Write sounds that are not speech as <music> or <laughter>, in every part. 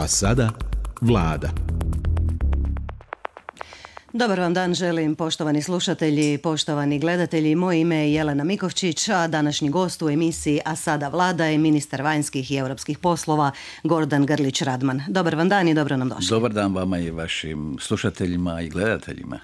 A sada vlada. Dobar vam dan želim poštovani slušatelji, poštovani gledatelji. Moje ime je Jelena Mikovčić, a današnji gost u emisiji A sada vlada je ministar vanjskih i europskih poslova Gordan Grlić Radman. Dobar vam dan i dobro nam došli. Dobar dan vama i vašim slušateljima i gledateljima.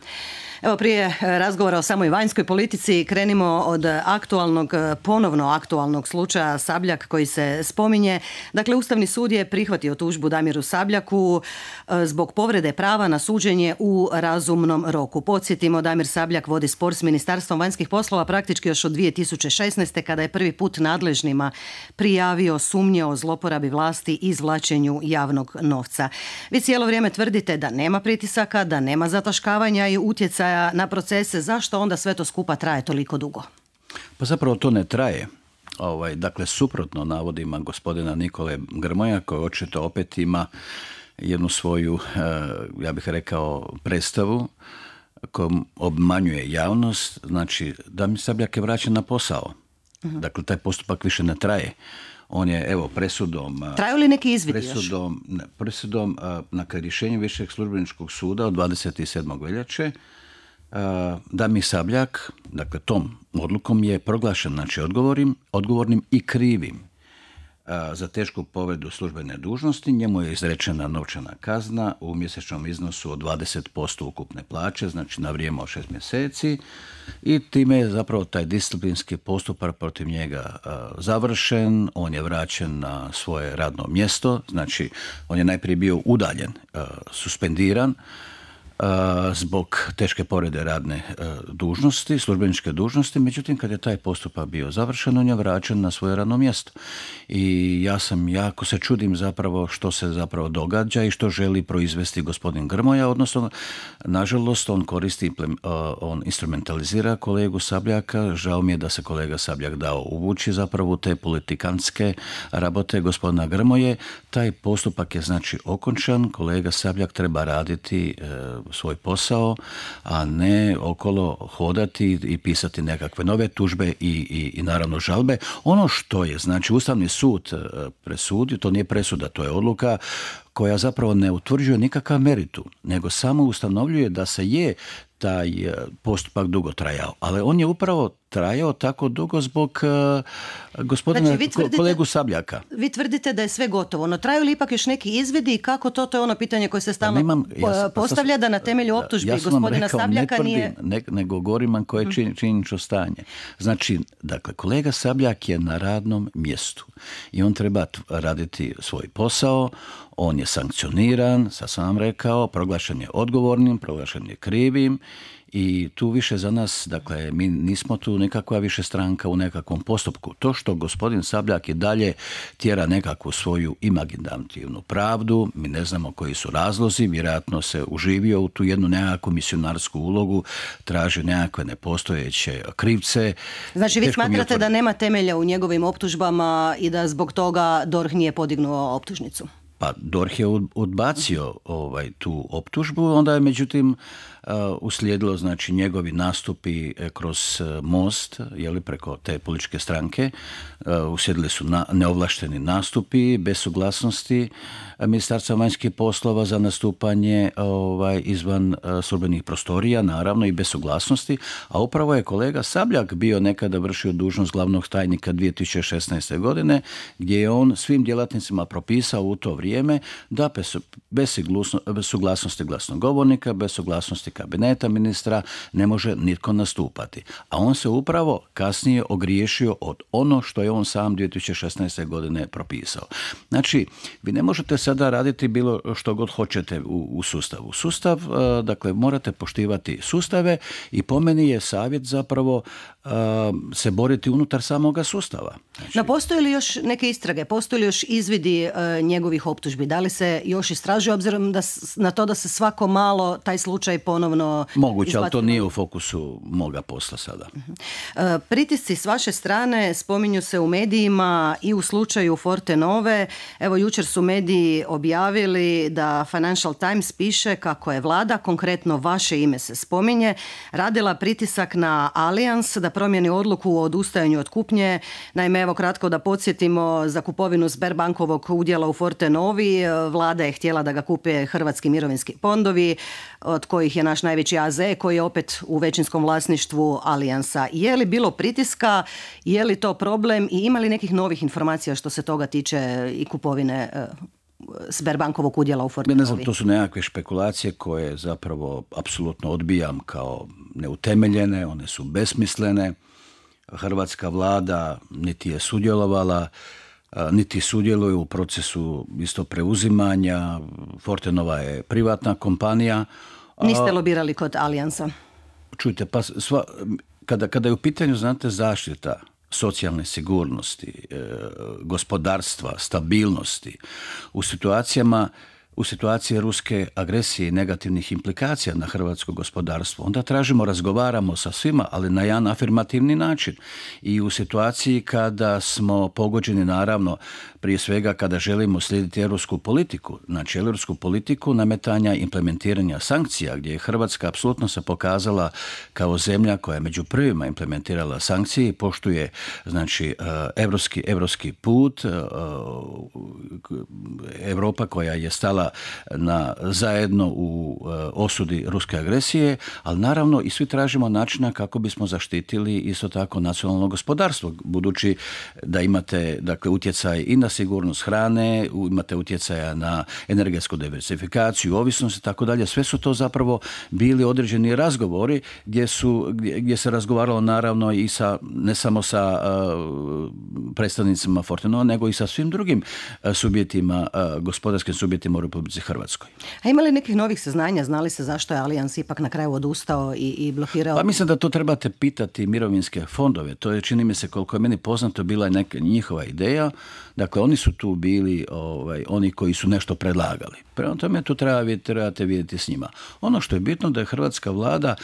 Evo prije e, razgovora o samoj vanjskoj politici krenimo od aktualnog, e, ponovno aktualnog slučaja Sabljak koji se spominje. Dakle, Ustavni sud je prihvatio tužbu Damiru Sabljaku e, zbog povrede prava na suđenje u razumnom roku. Podsjetimo, Damir Sabljak vodi spor s Ministarstvom vanjskih poslova praktički još od 2016. kada je prvi put nadležnima prijavio sumnje o zloporabi vlasti i izvlačenju javnog novca. Vi cijelo vrijeme tvrdite da nema pritisaka, da nema zataškavanja i utjecaja na procese, zašto onda sve to skupa traje toliko dugo? Pa zapravo to ne traje. Ovaj, dakle, suprotno navodima gospodina Nikole Grmoja, koji očito opet ima jednu svoju, eh, ja bih rekao, predstavu kojom obmanjuje javnost, znači mi Sabljak je vraćen na posao. Mhm. Dakle, taj postupak više ne traje. On je, evo, presudom... Eh, Traju li neki izvidi presudom, još? presudom, eh, na rješenju Višeg službeničkog suda od 27. veljače E, Damir Sabljak, dakle tom odlukom je proglašen znači, odgovorim, odgovornim i krivim e, za tešku povredu službene dužnosti. Njemu je izrečena novčana kazna u mjesečnom iznosu od 20% ukupne plaće, znači na vrijeme od šest mjeseci i time je zapravo taj disciplinski postupak protiv njega e, završen, on je vraćen na svoje radno mjesto, znači on je najprije bio udaljen, suspendiran, zbog teške porede radne dužnosti, službeničke dužnosti, međutim kad je taj postupak bio završen, on je vraćen na svoje radno mjesto. I ja sam jako se čudim zapravo što se zapravo događa i što želi proizvesti gospodin Grmoja, odnosno nažalost on koristi, on instrumentalizira kolegu Sabljaka, žao mi je da se kolega Sabljak dao uvući zapravo te politikanske rabote gospodina Grmoje, taj postupak je znači okončan, kolega Sabljak treba raditi e, svoj posao, a ne okolo hodati i pisati nekakve nove tužbe i, i, i naravno žalbe. Ono što je, znači Ustavni sud e, presudio, to nije presuda, to je odluka koja zapravo ne utvrđuje nikakav meritum, nego samo ustanovljuje da se je taj e, postupak dugo trajao. Ali on je upravo trajao tako dugo zbog e, gospodina znači, kolegu Sabljaka. Vi tvrdite da je sve gotovo, no traju li ipak još neki izvidi i kako to, to je ono pitanje koje se pa stalno pa postavlja da na temelju optužbi ja gospodina rekao, Sabljaka ne tvrdim, nije... nego govorim koje mhm. stanje. Znači, dakle, kolega Sabljak je na radnom mjestu i on treba raditi svoj posao, on je sankcioniran, sad sam rekao, proglašen je odgovornim, proglašen je krivim i tu više za nas, dakle, mi nismo tu nekakva više stranka u nekakvom postupku. To što gospodin Sabljak i dalje tjera nekakvu svoju imaginativnu pravdu, mi ne znamo koji su razlozi, vjerojatno se uživio u tu jednu nekakvu misionarsku ulogu, traži nekakve nepostojeće krivce. Znači, vi smatrate da nema temelja u njegovim optužbama i da zbog toga DORH nije podignuo optužnicu? Pa DORH je odbacio ovaj, tu optužbu, onda je međutim Uh, uslijedilo znači njegovi nastupi eh, kroz eh, most li preko te političke stranke eh, uslijedili su neovlašteni nastupi bez suglasnosti ministarstva vanjskih poslova za nastupanje ovaj, izvan službenih prostorija naravno i bez suglasnosti a upravo je kolega Sabljak bio nekada vršio dužnost glavnog tajnika 2016. godine gdje je on svim djelatnicima propisao u to vrijeme da bez suglasnosti glasnogovornika bez suglasnosti kabineta ministra ne može nitko nastupati. A on se upravo kasnije ogriješio od ono što je on sam 2016. godine propisao. Znači, vi ne možete sada raditi bilo što god hoćete u, u sustavu. Sustav, e, dakle, morate poštivati sustave i po meni je savjet zapravo e, se boriti unutar samoga sustava. Znači... No, postoje li još neke istrage? Postoji li još izvidi e, njegovih optužbi? Da li se još istražuje obzirom da, na to da se svako malo taj slučaj ponovno ponovno... Moguće, ali to nije u fokusu moga posla sada. Mhm. E, pritisci s vaše strane spominju se u medijima i u slučaju Forte Nove. Evo, jučer su mediji objavili da Financial Times piše kako je vlada, konkretno vaše ime se spominje, radila pritisak na Allianz da promijeni odluku o odustajanju od kupnje. Naime, evo kratko da podsjetimo za kupovinu Sberbankovog udjela u Forte Novi. E, vlada je htjela da ga kupe hrvatski mirovinski fondovi, od kojih je naš najveći AZ koji je opet u većinskom vlasništvu Alijansa. Je li bilo pritiska, je li to problem i ima li nekih novih informacija što se toga tiče i kupovine e, Sberbankovog udjela u Fortenovi? Ne znam, to su nekakve špekulacije koje zapravo apsolutno odbijam kao neutemeljene, one su besmislene. Hrvatska vlada niti je sudjelovala, e, niti sudjeluje u procesu isto preuzimanja. Fortenova je privatna kompanija, Niste lobirali kod Alijansa? Čujte, pa sva, kada, kada je u pitanju, znate, zaštita socijalne sigurnosti, e, gospodarstva, stabilnosti, u situacijama u situaciji ruske agresije i negativnih implikacija na hrvatsko gospodarstvo. Onda tražimo, razgovaramo sa svima, ali na jedan afirmativni način. I u situaciji kada smo pogođeni, naravno, prije svega kada želimo slijediti europsku politiku, znači europsku politiku nametanja implementiranja sankcija, gdje je Hrvatska apsolutno se pokazala kao zemlja koja je među prvima implementirala sankcije i poštuje znači, europski eh, europski put, eh, eh, Europa koja je stala na, zajedno u eh, osudi ruske agresije, ali naravno i svi tražimo načina kako bismo zaštitili isto tako nacionalno gospodarstvo, budući da imate dakle, utjecaj i na sigurnost hrane, imate utjecaja na energetsku diversifikaciju, ovisnost i tako dalje. Sve su to zapravo bili određeni razgovori gdje, su, gdje, se razgovaralo naravno i sa, ne samo sa eh, predstavnicima Fortinova nego i sa svim drugim eh, subjetima gospodarskim subjetima u Republici Hrvatskoj. A imali li nekih novih saznanja? Znali se zašto je Alijans ipak na kraju odustao i, i blokirao? Pa mislim da to trebate pitati mirovinske fondove. To je, čini mi se, koliko je meni poznato, bila neka njihova ideja. Dakle, oni su tu bili ovaj, oni koji su nešto predlagali. Prema tome, tu treba, trebate vidjeti s njima. Ono što je bitno da je hrvatska vlada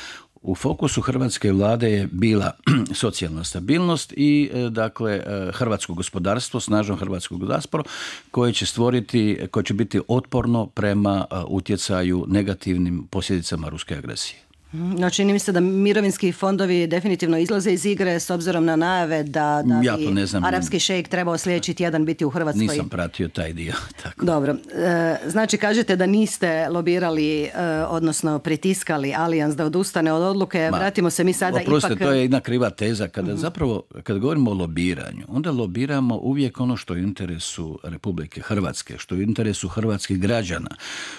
u fokusu hrvatske vlade je bila <clears throat> socijalna stabilnost i e, dakle e, hrvatsko gospodarstvo, snažno Hrvatsko gospodarstvo koje će stvoriti, koje će biti otporno prema e, utjecaju negativnim posljedicama ruske agresije. No, čini mi se da mirovinski fondovi definitivno izlaze iz igre s obzirom na najave da, da ja bi arapski šejk trebao sljedeći tjedan biti u Hrvatskoj. Nisam pratio taj dio. <laughs> Tako. Dobro. E, znači, kažete da niste lobirali, e, odnosno pritiskali Alijans da odustane od odluke. Ma, Vratimo se mi sada ipak... to je jedna kriva teza. Kada mhm. zapravo, kad govorimo o lobiranju, onda lobiramo uvijek ono što je u interesu Republike Hrvatske, što je u interesu hrvatskih građana,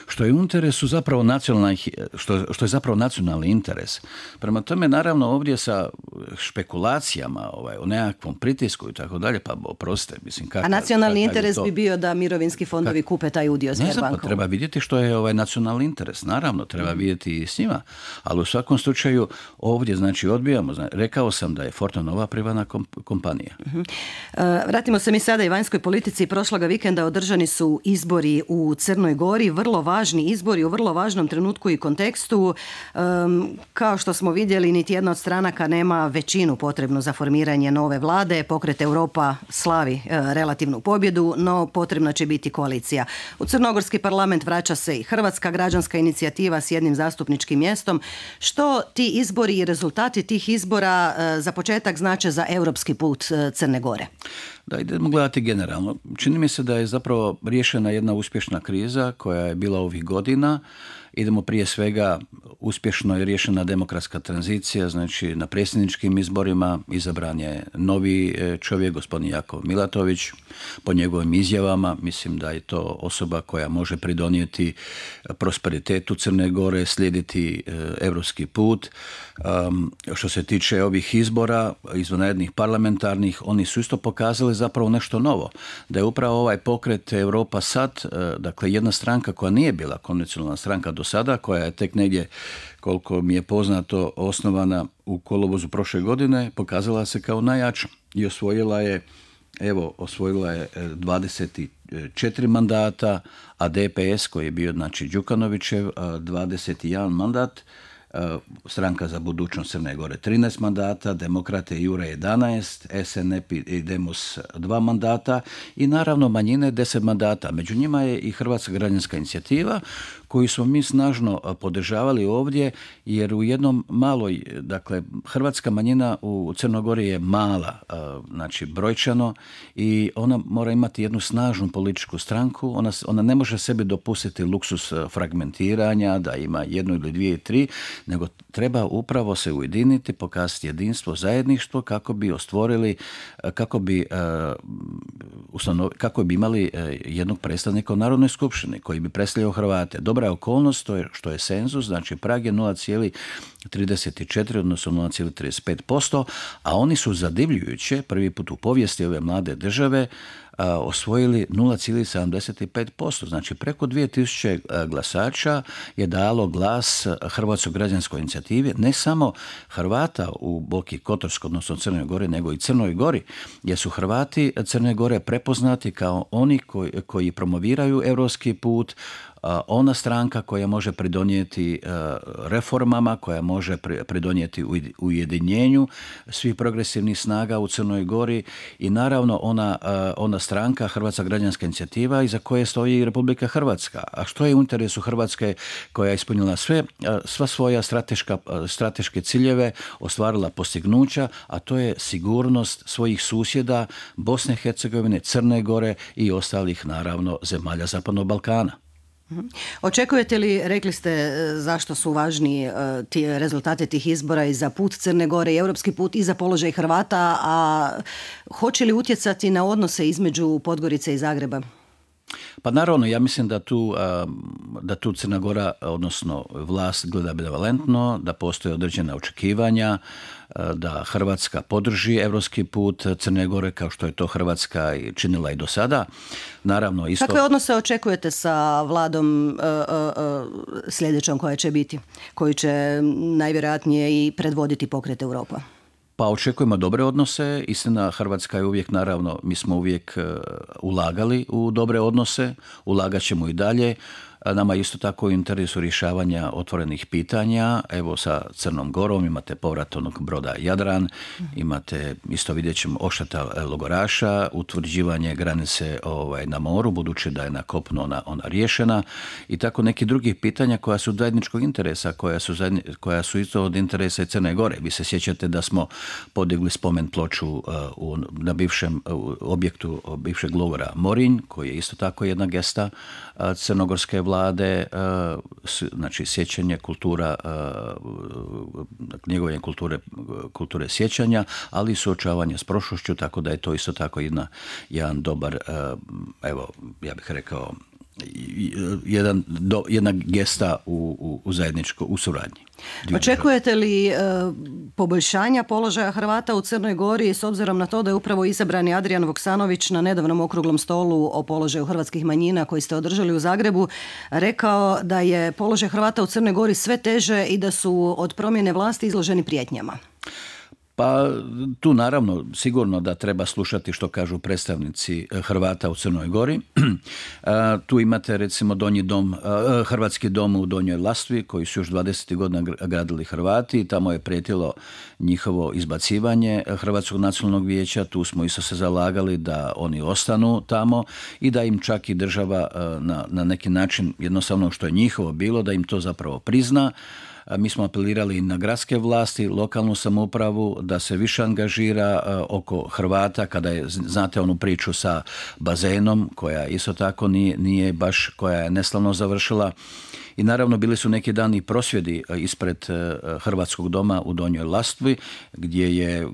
što je u interesu zapravo nacionalnih, što, što je zapravo nacionalnih nacionalni interes. Prema tome, naravno, ovdje sa špekulacijama ovaj, o nekakvom pritisku i tako dalje, pa oproste. mislim kako... A nacionalni interes bi bio da mirovinski fondovi Kak... kupe taj udio Ne znam, pa treba vidjeti što je ovaj nacionalni interes, naravno, treba mhm. vidjeti i s njima, ali u svakom slučaju ovdje, znači, odbijamo, rekao sam da je nova privana kompanija. Mhm. E, vratimo se mi sada i vanjskoj politici. Prošloga vikenda održani su izbori u Crnoj Gori, vrlo važni izbori u vrlo važnom trenutku i kontekstu. Um, kao što smo vidjeli, niti jedna od stranaka nema većinu potrebnu za formiranje nove vlade. Pokret Europa slavi e, relativnu pobjedu, no potrebna će biti koalicija. U Crnogorski parlament vraća se i Hrvatska građanska inicijativa s jednim zastupničkim mjestom. Što ti izbori i rezultati tih izbora e, za početak znače za europski put e, Crne Gore? Da, idemo gledati generalno. Čini mi se da je zapravo riješena jedna uspješna kriza koja je bila ovih godina. Idemo prije svega uspješno je riješena demokratska tranzicija, znači na predsjedničkim izborima izabran je novi e, čovjek, gospodin Jakov Milatović. Po njegovim izjavama mislim da je to osoba koja može pridonijeti e, prosperitetu Crne Gore, slijediti e, europski put. što se tiče ovih izbora, izvanrednih parlamentarnih, oni su isto pokazali je zapravo nešto novo. Da je upravo ovaj pokret Europa sad, e, dakle jedna stranka koja nije bila konvencionalna stranka do sada, koja je tek negdje koliko mi je poznato osnovana u kolovozu prošle godine, pokazala se kao najjača i osvojila je Evo, osvojila je 24 e, mandata, a DPS koji je bio, znači, Đukanovićev, 21 e, mandat, Eh, stranka za budućnost Crne Gore 13 mandata, demokrate Jure 11, SNP i Demos 2 mandata i naravno manjine 10 mandata. Među njima je i Hrvatska građanska inicijativa koju smo mi snažno podržavali ovdje jer u jednom maloj, dakle hrvatska manjina u Crnogori je mala, znači brojčano i ona mora imati jednu snažnu političku stranku, ona, ona ne može sebi dopustiti luksus fragmentiranja, da ima jednu ili dvije, tri, nego treba upravo se ujediniti, pokazati jedinstvo, zajedništvo kako bi ostvorili, kako bi, kako bi imali e, jednog predstavnika u Narodnoj skupštini koji bi predstavljao Hrvate. Dobra dobra je okolnost to je što je senzus, znači prag je 0,34 odnosno 0,35%, a oni su zadivljujuće prvi put u povijesti ove mlade države osvojili 0,75%. Znači preko 2000 e, glasača je dalo glas Hrvatskoj građanskoj inicijativi, ne samo Hrvata u Boki Kotorskoj, odnosno Crnoj Gori, nego i Crnoj Gori, jer su Hrvati Crne Gore prepoznati kao oni koji, koji promoviraju europski put, Eh, ona stranka koja može pridonijeti eh, reformama, koja može pridonijeti ujedinjenju svih progresivnih snaga u Crnoj Gori i naravno ona, eh, ona stranka Hrvatska građanska inicijativa iza koje stoji Republika Hrvatska. A što je u interesu Hrvatske koja je ispunila sve, sva svoja strateška, strateške ciljeve, ostvarila postignuća, a to je sigurnost svojih susjeda Bosne i Hercegovine, Crne Gore i ostalih naravno zemalja Zapadnog Balkana. Mhm. Očekujete li, rekli ste e, zašto su važni e, ti rezultati tih izbora i za put Crne Gore i europski put i za položaj Hrvata, a hoće li utjecati na odnose između Podgorice i Zagreba? Pa naravno, ja mislim da tu, da tu Crna Gora, odnosno vlast gleda benevolentno, da postoje određena očekivanja, da Hrvatska podrži evropski put Crne Gore kao što je to Hrvatska činila i do sada. Naravno, isto... Kakve odnose očekujete sa vladom sljedećom koja će biti, koji će najvjerojatnije i predvoditi pokret Europa? Pa očekujemo dobre odnose. Istina, Hrvatska je uvijek, naravno, mi smo uvijek e, ulagali u dobre odnose, ulagat ćemo i dalje. Nama isto tako u interesu rješavanja otvorenih pitanja. Evo sa Crnom Gorom imate povrat onog broda Jadran, imate isto vidjet ćemo e, logoraša, utvrđivanje granice ovaj, na moru, budući da je na kopnu ona, ona riješena i tako neki drugih pitanja koja su zajedničkog interesa, koja su, koja su isto od interesa i Crne Gore. Vi se sjećate da smo podigli spomen ploču e, u, na bivšem e, objektu bivšeg logora Morin, koji je isto tako jedna gesta crnogorske vlade vlade, e, znači sjećanje kultura, e, njegovanje kulture, kulture sjećanja, ali i suočavanje s prošlošću, tako da je to isto tako jedna, jedan dobar, e, evo, ja bih rekao, E, jedan, do, jedna gesta u, u, zajedničko, u suradnji. Očekujete li e, poboljšanja položaja Hrvata u Crnoj Gori s obzirom na to da je upravo izabrani Adrian Voksanović na nedavnom okruglom stolu o položaju hrvatskih manjina koji ste održali u Zagrebu rekao da je položaj Hrvata u Crnoj Gori sve teže i da su od promjene vlasti izloženi prijetnjama? Pa tu naravno sigurno da treba slušati što kažu predstavnici e, Hrvata u Crnoj Gori. <clears throat> E, tu imate recimo Donji dom, e, Hrvatski dom u Donjoj Lastvi koji su još 20. godina gradili Hrvati i tamo je prijetilo njihovo izbacivanje Hrvatskog nacionalnog vijeća. Tu smo isto se zalagali da oni ostanu tamo i da im čak i država na, na neki način jednostavno što je njihovo bilo da im to zapravo prizna mi smo apelirali na gradske vlasti, lokalnu samoupravu da se više angažira e, oko Hrvata kada je, znate onu priču sa bazenom koja isto tako nije, nije baš, koja je neslavno završila i naravno bili su neki dani prosvjedi e, ispred e, Hrvatskog doma u Donjoj Lastvi gdje je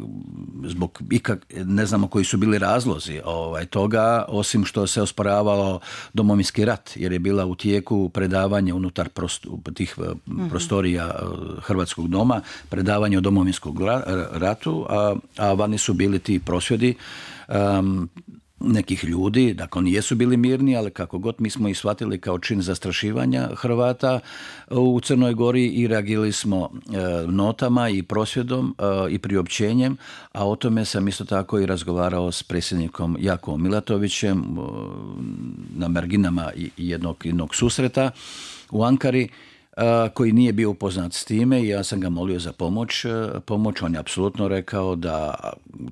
zbog ikak, ne znamo koji su bili razlozi ovaj, toga osim što se osporavalo domovinski rat jer je bila u tijeku predavanje unutar tih e, mhm. prostorija Hrvatskog doma predavanje o domovinskom ratu a, a vani su bili ti prosvjedi nekih ljudi, dakle oni jesu bili mirni, ali kako god mi smo ih shvatili kao čin zastrašivanja Hrvata e, u Crnoj Gori i reagirali smo e, notama i prosvjedom e, i priopćenjem, a o tome sam isto tako i razgovarao s predsjednikom Jakom Milatovićem na marginama jednog, jednog susreta u Ankari koji nije bio upoznat s time i ja sam ga molio za pomoć. E, pomoć on je apsolutno rekao da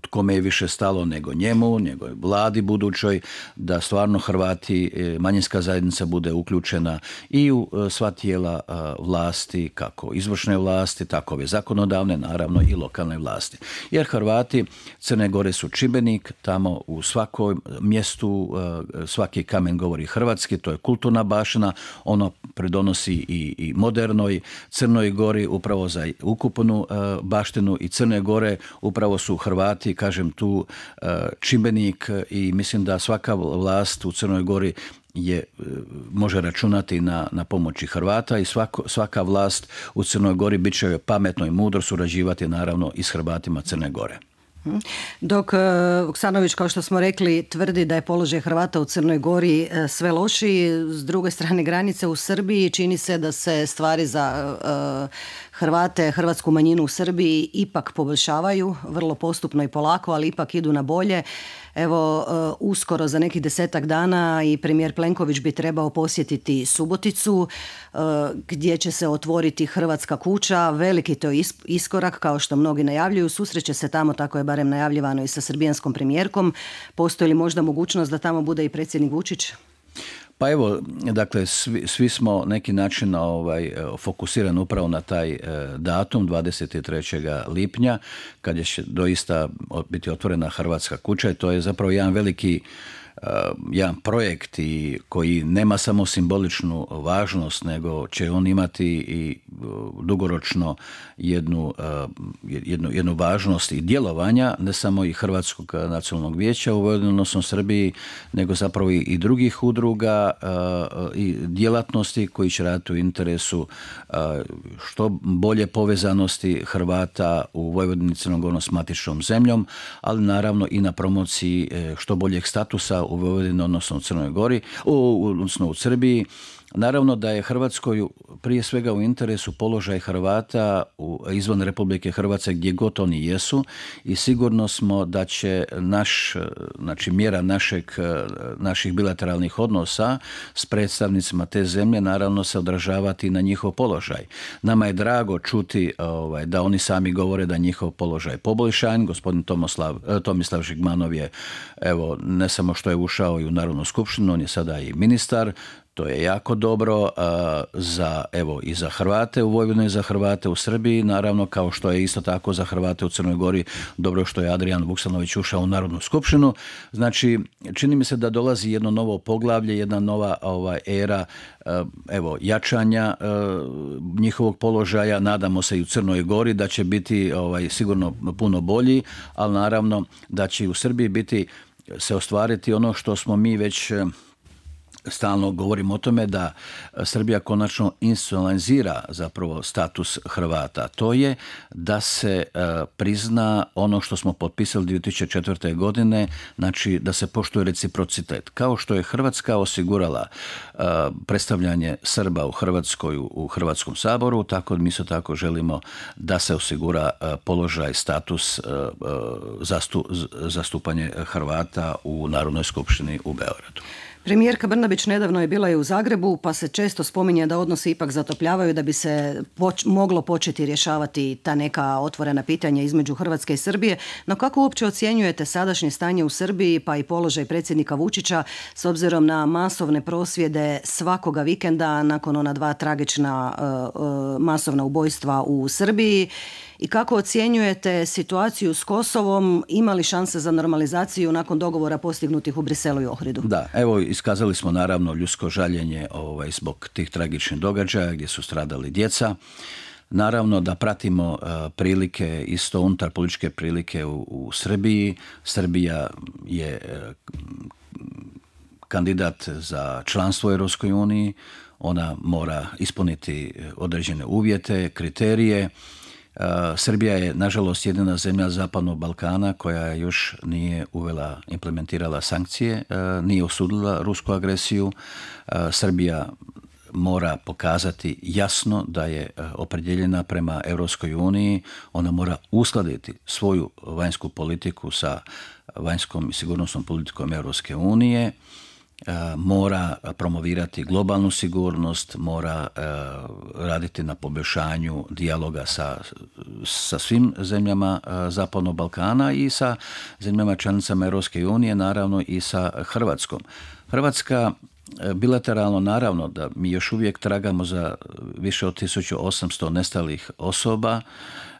kome je više stalo nego njemu, nego vladi budućoj, da stvarno Hrvati, e, manjinska zajednica bude uključena i u e, sva tijela vlasti, kako izvršne vlasti, tako i zakonodavne, naravno i lokalne vlasti. Jer Hrvati Crne Gore su čibenik, tamo u svakom mjestu svaki kamen govori hrvatski, to je kulturna bašina, ono predonosi i modernoj Crnoj Gori upravo za ukupnu e, baštinu i Crne Gore upravo su Hrvati, kažem tu e, čimbenik i mislim da svaka vlast u Crnoj Gori je e, može računati na, na pomoći Hrvata i svako, svaka vlast u Crnoj Gori bit će pametno i mudro surađivati naravno i s Hrvatima Crne Gore. Dok Vuksanović, e, kao što smo rekli, tvrdi da je položaj Hrvata u Crnoj Gori e, sve lošiji, s druge strane granice u Srbiji čini se da se stvari za e, Hrvate, hrvatsku manjinu u Srbiji ipak poboljšavaju, vrlo postupno i polako, ali ipak idu na bolje. Evo, e, uskoro za nekih desetak dana i premijer Plenković bi trebao posjetiti Suboticu, e, gdje će se otvoriti Hrvatska kuća. Veliki to iskorak, kao što mnogi najavljuju. Susreće se tamo, tako je barem najavljivano i sa srbijanskom premijerkom. Postoji li možda mogućnost da tamo bude i predsjednik Vučić? Pa evo, dakle, svi, svi smo neki način ovaj, fokusirani upravo na taj e, datum 23. lipnja, kad će doista biti otvorena Hrvatska kuća i to je zapravo jedan veliki jedan projekt i koji nema samo simboličnu važnost, nego će on imati i e, dugoročno jednu, e, jednu, jednu važnost i djelovanja, ne samo i Hrvatskog nacionalnog vijeća u odnosno Srbiji, nego zapravo i drugih udruga e, i djelatnosti koji će raditi u interesu što bolje povezanosti Hrvata u Vojvodini Crnogorno s matičnom zemljom, ali naravno i na promociji što boljeg statusa u Vojvodini, odnosno u Crnoj Gori, odnosno u Srbiji, Naravno da je Hrvatskoj prije svega u interesu položaj Hrvata u, izvan Republike Hrvatske gdje god oni jesu i sigurno smo da će naš, znači mjera našeg, naših bilateralnih odnosa s predstavnicima te zemlje naravno se odražavati na njihov položaj. Nama je drago čuti ovaj, da oni sami govore da njihov položaj poboljšan. Gospodin Tomoslav, e, Tomislav Žigmanov je evo ne samo što je ušao i u Narodnu skupštinu, on je sada i ministar to je jako dobro uh, za evo i za Hrvate u Vojvodini, za Hrvate u Srbiji, naravno kao što je isto tako za Hrvate u Crnoj Gori dobro što je Adrian Vuksanović ušao u Narodnu skupštinu. Znači čini mi se da dolazi jedno novo poglavlje, jedna nova ova era uh, evo jačanja uh, njihovog položaja. Nadamo se i u Crnoj Gori da će biti ovaj sigurno puno bolji, ali naravno da će i u Srbiji biti se ostvariti ono što smo mi već stalno govorimo o tome da Srbija konačno institucionalizira zapravo status Hrvata. To je da se e, prizna ono što smo potpisali 2004. godine, znači da se poštuje reciprocitet. Kao što je Hrvatska osigurala e, predstavljanje Srba u Hrvatskoj u Hrvatskom saboru, tako mi se tako želimo da se osigura e, položaj, status zastupanje Hrvata u Narodnoj skupštini u Beogradu. Premijerka Brnabić nedavno je bila i u Zagrebu, pa se često spominje da odnose ipak zatopljavaju da bi se moglo početi rješavati ta neka otvorena pitanja između Hrvatske i Srbije. No kako uopće ocjenjujete sadašnje stanje u Srbiji, pa i položaj predsjednika Vučića s obzirom na masovne prosvjede svakoga vikenda nakon ona dva tragična e, e, masovna ubojstva u Srbiji? i kako ocjenjujete situaciju s Kosovom, ima li šanse za normalizaciju nakon dogovora postignutih u Briselu i Ohridu? Da, evo iskazali smo naravno ljudsko žaljenje ovaj, zbog tih tragičnih događaja gdje su stradali djeca. Naravno da pratimo e, prilike, isto unutar političke prilike u, u Srbiji. Srbija je e, kandidat za članstvo u Europskoj uniji. Ona mora ispuniti e, određene uvjete, kriterije Eh, Srbija je nažalost jedina zemlja zapadnog Balkana koja još nije uvela, implementirala sankcije, eh, nije osudila rusku agresiju. Eh, Srbija mora pokazati jasno da je opredjeljena prema Europskoj uniji, ona mora uskladiti svoju vanjsku politiku sa vanjskom i sigurnosnom politikom Europske unije E, mora promovirati globalnu sigurnost, mora e, raditi na poboljšanju dijaloga sa, sa svim zemljama e, Zapadnog Balkana i sa zemljama članicama Europske unije, naravno i sa Hrvatskom. Hrvatska bilateralno naravno da mi još uvijek tragamo za više od 1800 nestalih osoba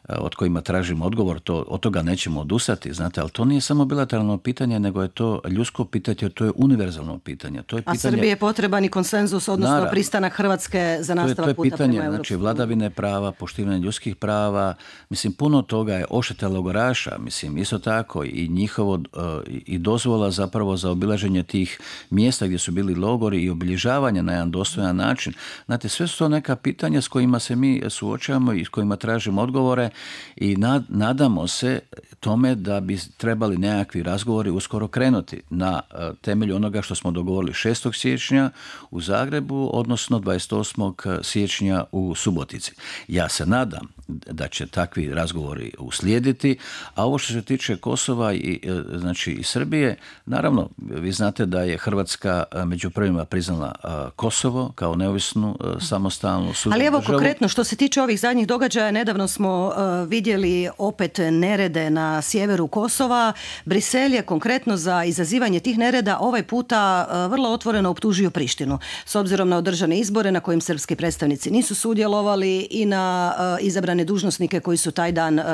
E, od kojima tražimo odgovor, to, od toga nećemo odustati, znate, ali to nije samo bilateralno pitanje, nego je to ljusko pitanje, to je univerzalno pitanje. To je pitanje... A je potreban i konsenzus, odnosno Naravno, pristanak Hrvatske za nastavak puta To je, znači, vladavine prava, poštivanje ljudskih prava, mislim, puno toga je ošete logoraša, mislim, isto tako i njihovo e, i dozvola zapravo za obilaženje tih mjesta gdje su bili logori i obilježavanje na jedan dostojan način. Znate, sve su to neka pitanja s kojima se mi suočavamo i s kojima tražimo odgovore i nadamo se tome da bi trebali nekakvi razgovori uskoro krenuti na e, temelju onoga što smo dogovorili 6. siječnja u Zagrebu, odnosno 28. E, siječnja u Subotici. Ja se nadam da će takvi razgovori uslijediti, a ovo što se tiče Kosova i, e, znači, i Srbije, naravno, vi znate da je Hrvatska među prvima priznala Kosovo kao neovisnu samostalnu su Ali evo konkretno, što se tiče ovih zadnjih događaja, nedavno smo vidjeli opet nerede na sjeveru Kosova. Brisel je konkretno za izazivanje tih nereda ovaj puta e, vrlo otvoreno optužio Prištinu. S obzirom na održane izbore na kojim srpski predstavnici nisu sudjelovali i na e, izabrane dužnosnike koji su taj dan e,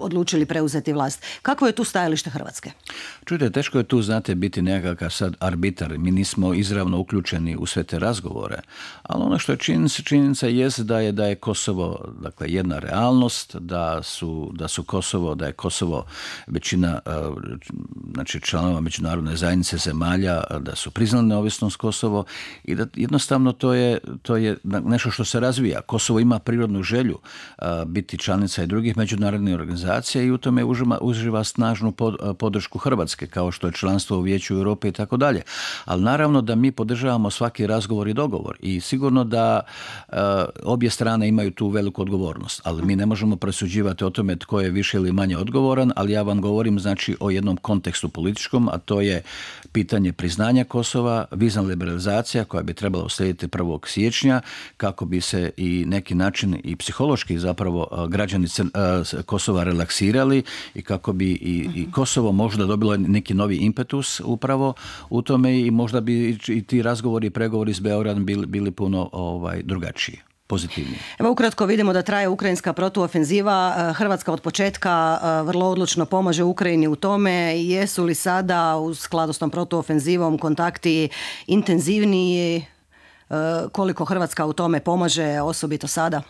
odlučili preuzeti vlast. Kako je tu stajalište Hrvatske? Čujte, teško je tu, znate, biti nekakav sad arbitar. Mi nismo izravno uključeni u sve te razgovore. Ali ono što je činjenica, činjenica jest da je da je Kosovo dakle jedna realnost, da su, da su Kosovo, da je Kosovo većina e, znači članova međunarodne zajednice zemalja e, da su priznali neovisnost Kosovo i da jednostavno to je, to je nešto što se razvija. Kosovo ima prirodnu želju e, biti članica i drugih međunarodnih organizacija i u tome uživa snažnu podršku Hrvatske kao što je članstvo u Vijeću Europe i tako dalje. Ali naravno da mi podržavamo svaki razgovor i dogovor i sigurno da obje strane imaju tu veliku odgovornost, ali mi ne možemo presuđivati o tome tko je više ili manje odgovor odgovoran, ali ja vam govorim znači o jednom kontekstu političkom, a to je pitanje priznanja Kosova, vizna liberalizacija koja bi trebala uslijediti 1. siječnja kako bi se i neki način i psihološki zapravo građani Kosova relaksirali i kako bi i, i mhm. Kosovo možda dobilo neki novi impetus upravo u tome i možda bi i ti razgovori i pregovori s Beogradom bili, bili puno ovaj drugačiji pozitivnije. Evo ukratko vidimo da traje ukrajinska protuofenziva. E, hrvatska od početka e, vrlo odlučno pomaže Ukrajini u tome. Jesu li sada u skladu s tom protuofenzivom kontakti intenzivniji? E, koliko Hrvatska u tome pomaže osobito sada?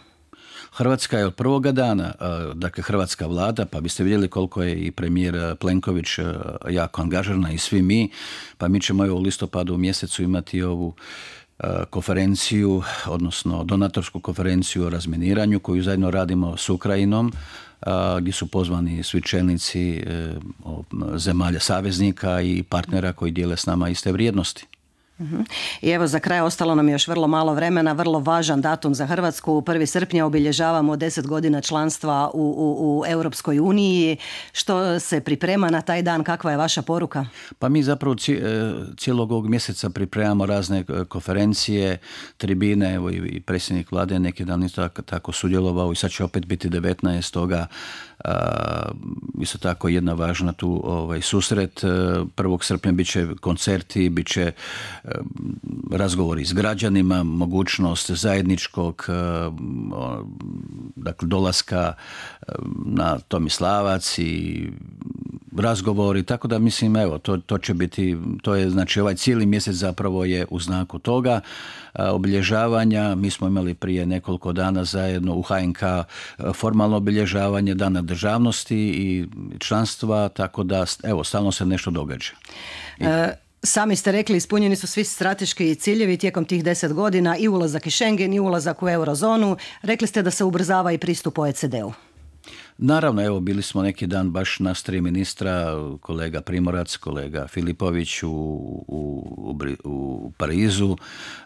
Hrvatska je od prvoga dana, dakle hrvatska vlada, pa biste vidjeli koliko je i premijer Plenković jako angažirana i svi mi, pa mi ćemo u listopadu u mjesecu imati ovu E, konferenciju, odnosno donatorsku konferenciju o razminiranju koju zajedno radimo s Ukrajinom e, gdje su pozvani svi čelnici e, zemalja saveznika i partnera koji dijele s nama iste vrijednosti. Mhm. I evo za kraj ostalo nam je još vrlo malo vremena, vrlo važan datum za Hrvatsku. 1. srpnja obilježavamo 10 godina članstva u, u, u Europskoj uniji. Što se priprema na taj dan? Kakva je vaša poruka? Pa mi zapravo e, cijelog ovog mjeseca pripremamo razne e, konferencije, tribine, evo i predsjednik vlade neki dan tako sudjelovao i sad će opet biti 19. toga isto tako jedna važna tu ovaj, susret. 1. E, srpnja bit će koncerti, bit će e, razgovori s građanima, mogućnost zajedničkog e, dakle, dolaska na Tomislavac i razgovori, tako da mislim evo to, to će biti, to je znači ovaj cijeli mjesec zapravo je u znaku toga obilježavanja, mi smo imali prije nekoliko dana zajedno u HNK formalno obilježavanje dana državnosti i članstva, tako da evo stalno se nešto događa. E, sami ste rekli, ispunjeni su svi strateški ciljevi tijekom tih deset godina i ulazak i Schengen i ulazak u eurozonu. Rekli ste da se ubrzava i pristup OECD-u. Naravno, evo, bili smo neki dan baš na tri ministra, kolega Primorac, kolega Filipović u, u, u Parizu.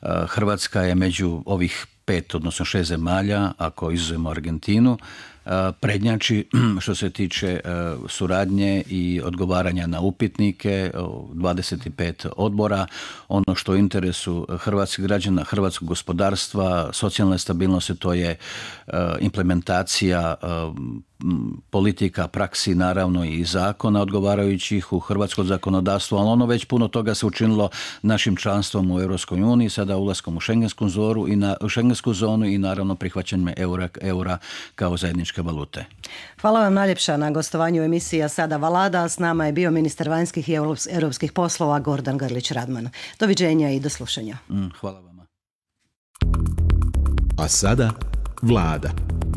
E, Hrvatska je među ovih pet, odnosno šest zemalja, ako izuzemo Argentinu, E, prednjači <clears throat> što se tiče e, suradnje i odgovaranja na upitnike, 25 odbora, ono što je interesu hrvatskih građana, hrvatskog gospodarstva, socijalne stabilnosti, to je e, implementacija politika, praksi naravno i zakona odgovarajućih u hrvatsko zakonodavstvo, ali ono već puno toga se učinilo našim članstvom u Europskoj uniji, sada ulaskom u šengensku zonu i na schengensku zonu i naravno prihvaćanjem eura, eura kao zajedničke valute. Hvala vam najljepša na gostovanju emisija Sada Valada. S nama je bio ministar vanjskih i europskih poslova Gordan Grlić-Radman. Doviđenja i do slušanja. Mm, hvala vam A sada Vlada.